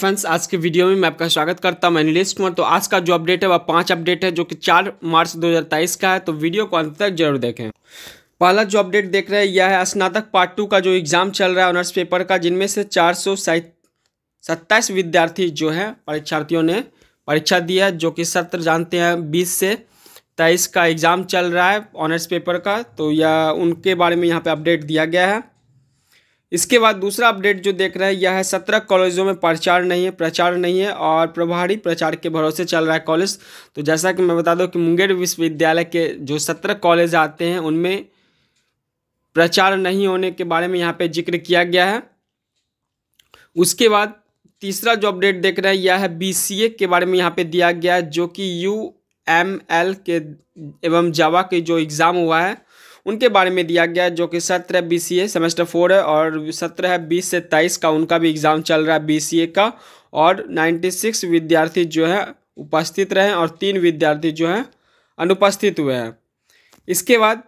friends आज के video में मैं आपका स्वागत करता हूं मैं नीलेश कुमार तो आज का जो अपडेट है वह पांच अपडेट है जो कि चार मार्च 2023 का है तो वीडियो को अंत तक जरूर देखें पहला जो अपडेट देख रहे हैं यह है स्नातक पार्ट टू का जो एग्ज़ाम चल रहा है ऑनर्स पेपर का जिनमें से चार सत्ताईस विद्यार्थी जो है परीक्षार्थियों ने परीक्षा दी है जो कि सत्र जानते हैं बीस से तेईस का एग्ज़ाम चल रहा है ऑनर्स पेपर का तो यह उनके बारे में यहाँ पर अपडेट दिया गया है इसके बाद दूसरा अपडेट जो देख रहे हैं यह है सत्रह कॉलेजों में प्रचार नहीं है प्रचार नहीं है और प्रभारी प्रचार के भरोसे चल रहा है कॉलेज तो जैसा कि मैं बता दूं कि मुंगेर विश्वविद्यालय के जो सत्रह कॉलेज आते हैं उनमें प्रचार नहीं होने के बारे में यहाँ पे जिक्र किया गया है उसके बाद तीसरा जो अपडेट देख रहे हैं यह है बी के बारे में यहाँ पर दिया गया है जो कि यू एम एल के एवं जावा के जो एग्ज़ाम हुआ है उनके बारे में दिया गया जो कि सत्रह B C A semester four है और सत्रह है बीस से तेईस का उनका भी एग्ज़ाम चल रहा है बी सी ए का और नाइन्टी सिक्स विद्यार्थी जो है उपस्थित रहे और तीन विद्यार्थी जो हैं अनुपस्थित हुए हैं इसके बाद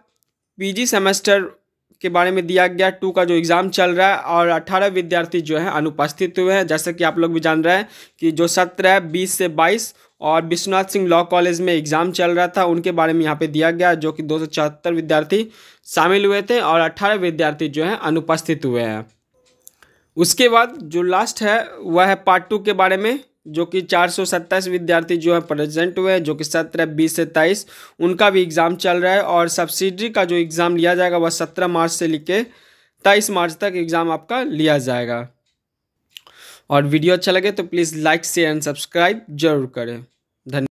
पीजी सेमेस्टर के बारे में दिया गया टू का जो एग्ज़ाम चल रहा है और अट्ठारह विद्यार्थी जो है अनुपस्थित हुए हैं जैसे कि आप लोग भी जान रहे हैं कि जो है बीस से बाईस और विश्वनाथ सिंह लॉ कॉलेज में एग्ज़ाम चल रहा था उनके बारे में यहाँ पे दिया गया जो कि दो विद्यार्थी शामिल हुए थे और अट्ठारह विद्यार्थी जो हैं अनुपस्थित हुए हैं उसके बाद जो लास्ट है वह है पार्ट टू के बारे में जो कि चार विद्यार्थी जो है प्रेजेंट हुए हैं जो कि सत्रह बीस से तेईस उनका भी एग्ज़ाम चल रहा है और सब्सिडी का जो एग्ज़ाम लिया जाएगा वह सत्रह मार्च से लिख के तेईस मार्च तक एग्ज़ाम आपका लिया जाएगा और वीडियो अच्छा लगे तो please like share and subscribe जरूर करें धन्यवाद